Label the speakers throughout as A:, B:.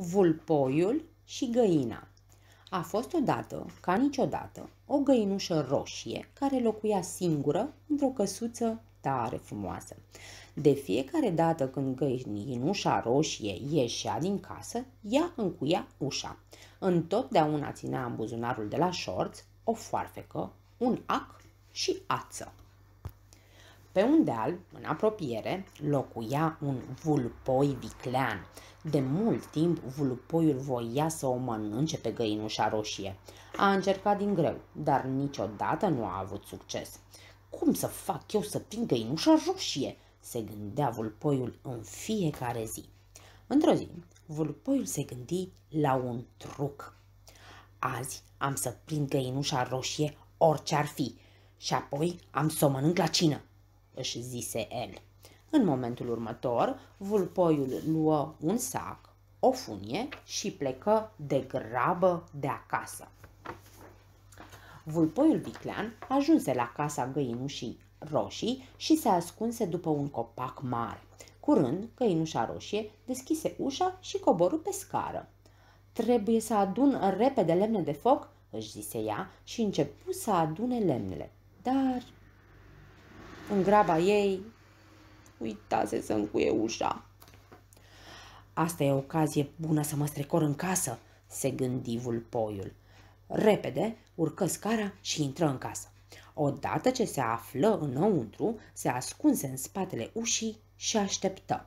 A: vulpoiul și găina. A fost odată, ca niciodată, o găinușă roșie care locuia singură într-o căsuță tare frumoasă. De fiecare dată când găinușa roșie ieșea din casă, ea încuia ușa. Întotdeauna ținea în buzunarul de la șorț o foarfecă, un ac și ață. Pe un deal, în apropiere, locuia un vulpoi viclean. De mult timp, vulpoiul voia să o mănânce pe găinușa roșie. A încercat din greu, dar niciodată nu a avut succes. Cum să fac eu să prind găinușa roșie?" se gândea vulpoiul în fiecare zi. Într-o zi, vulpoiul se gândi la un truc. Azi am să prind găinușa roșie orice ar fi și apoi am să o mănânc la cină își zise el. În momentul următor, vulpoiul luă un sac, o funie și plecă de grabă de acasă. Vulpoiul viclean ajunse la casa găinușii roșii și se ascunse după un copac mare. Curând, găinușa roșie deschise ușa și coboru pe scară. Trebuie să adun repede lemne de foc, își zise ea și începu să adune lemnele. Dar în graba ei, uitase să încuie ușa. Asta e ocazie bună să mă strecor în casă, se gândi vulpoiul. Repede urcă scara și intră în casă. Odată ce se află înăuntru, se ascunse în spatele ușii și așteptă.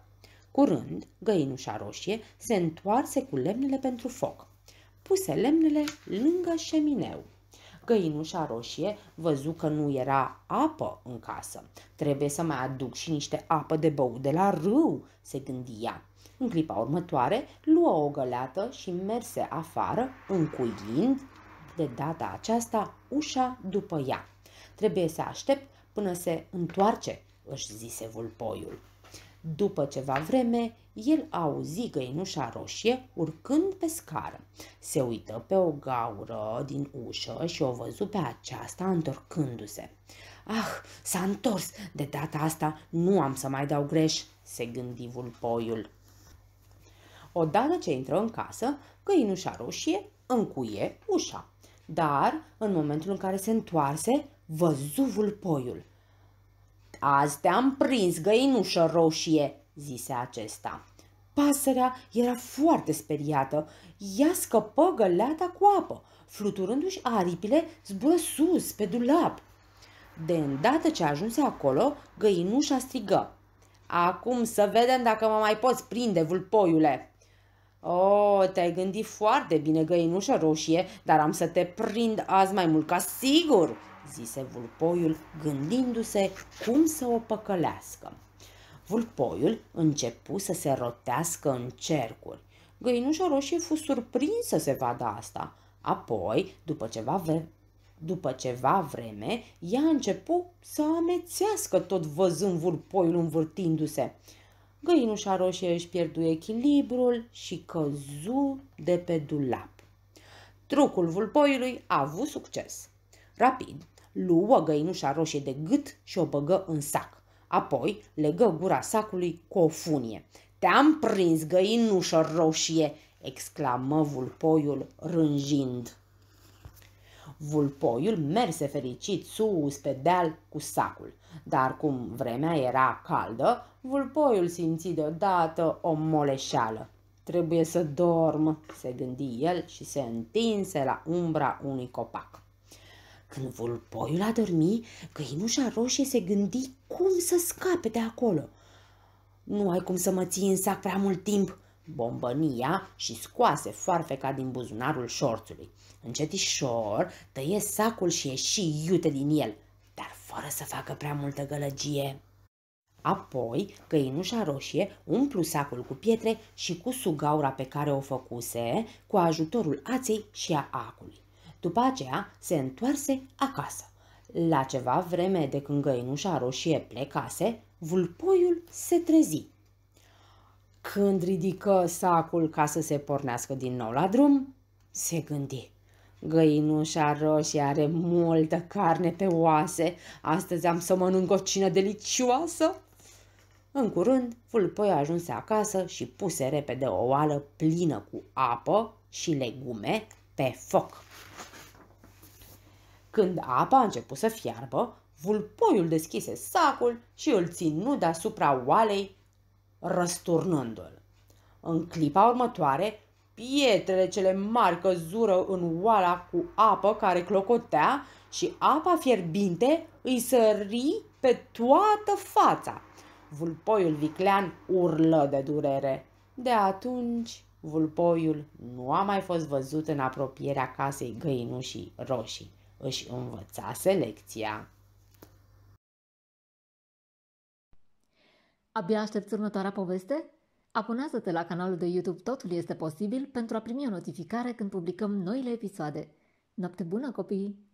A: Curând, găinușa roșie se întoarse cu lemnele pentru foc. Puse lemnele lângă șemineu găinușa roșie văzu că nu era apă în casă. Trebuie să mai aduc și niște apă de băut de la râu, se gândia. În clipa următoare, luă o găleată și merse afară, încuiind, de data aceasta, ușa după ea. Trebuie să aștept până se întoarce, își zise vulpoiul. După ceva vreme, el auzi găinușa roșie urcând pe scară. Se uită pe o gaură din ușă și o văzu pe aceasta întorcându-se. Ah, s-a întors! De data asta nu am să mai dau greș, se gândi vulpoiul. Odată ce intră în casă, găinușa roșie încuie ușa. Dar, în momentul în care se întoarse, văzu vulpoiul azi te-am prins, găinușă roșie!" zise acesta. Pasărea era foarte speriată. Ea scăpă găleata cu apă. Fluturându-și aripile, zbură sus, pe dulap. De îndată ce ajunse acolo, găinușa strigă. Acum să vedem dacă mă mai poți prinde, vulpoiule!" O, oh, te-ai gândit foarte bine, găinușă roșie, dar am să te prind azi mai mult ca sigur!" zise vulpoiul, gândindu-se cum să o păcălească. Vulpoiul începu să se rotească în cercuri. Găinușa roșie fu surprins să se vadă asta. Apoi, după ceva, ve- după ceva vreme, ea începu să amețească tot văzând vulpoiul învârtindu-se. Găinușa roșie își pierdu echilibrul și căzu de pe dulap. Trucul vulpoiului a avut succes. Rapid, luă găinușa roșie de gât și o băgă în sac. Apoi legă gura sacului cu o funie. Te-am prins, găinușă roșie!" exclamă vulpoiul rânjind. Vulpoiul merse fericit sus pe deal cu sacul, dar cum vremea era caldă, vulpoiul simți deodată o moleșeală. Trebuie să dorm, se gândi el și se întinse la umbra unui copac. Când vulpoiul a dormit, găinușa roșie se gândi cum să scape de acolo. Nu ai cum să mă ții în sac prea mult timp, bombănia și scoase foarfeca din buzunarul șorțului. Încetișor tăie sacul și ieși iute din el, dar fără să facă prea multă gălăgie. Apoi, găinușa roșie umplu sacul cu pietre și cu sugaura pe care o făcuse, cu ajutorul aței și a acului. După aceea se întoarse acasă. La ceva vreme de când găinușa roșie plecase, vulpoiul se trezi. Când ridică sacul ca să se pornească din nou la drum, se gândi. Găinușa roșie are multă carne pe oase, astăzi am să mănânc o cină delicioasă. În curând, vulpoiul ajunse acasă și puse repede o oală plină cu apă și legume pe foc. Când apa a început să fiarbă, vulpoiul deschise sacul și îl ținu deasupra oalei, răsturnându-l. În clipa următoare, pietrele cele mari căzură în oala cu apă care clocotea și apa fierbinte îi sări pe toată fața. Vulpoiul viclean urlă de durere. De atunci, vulpoiul nu a mai fost văzut în apropierea casei găinușii roșii își învăța selecția. Abia aștepți următoarea poveste? Abonează-te la canalul de YouTube Totul este posibil pentru a primi o notificare când publicăm noile episoade. Noapte bună, copii!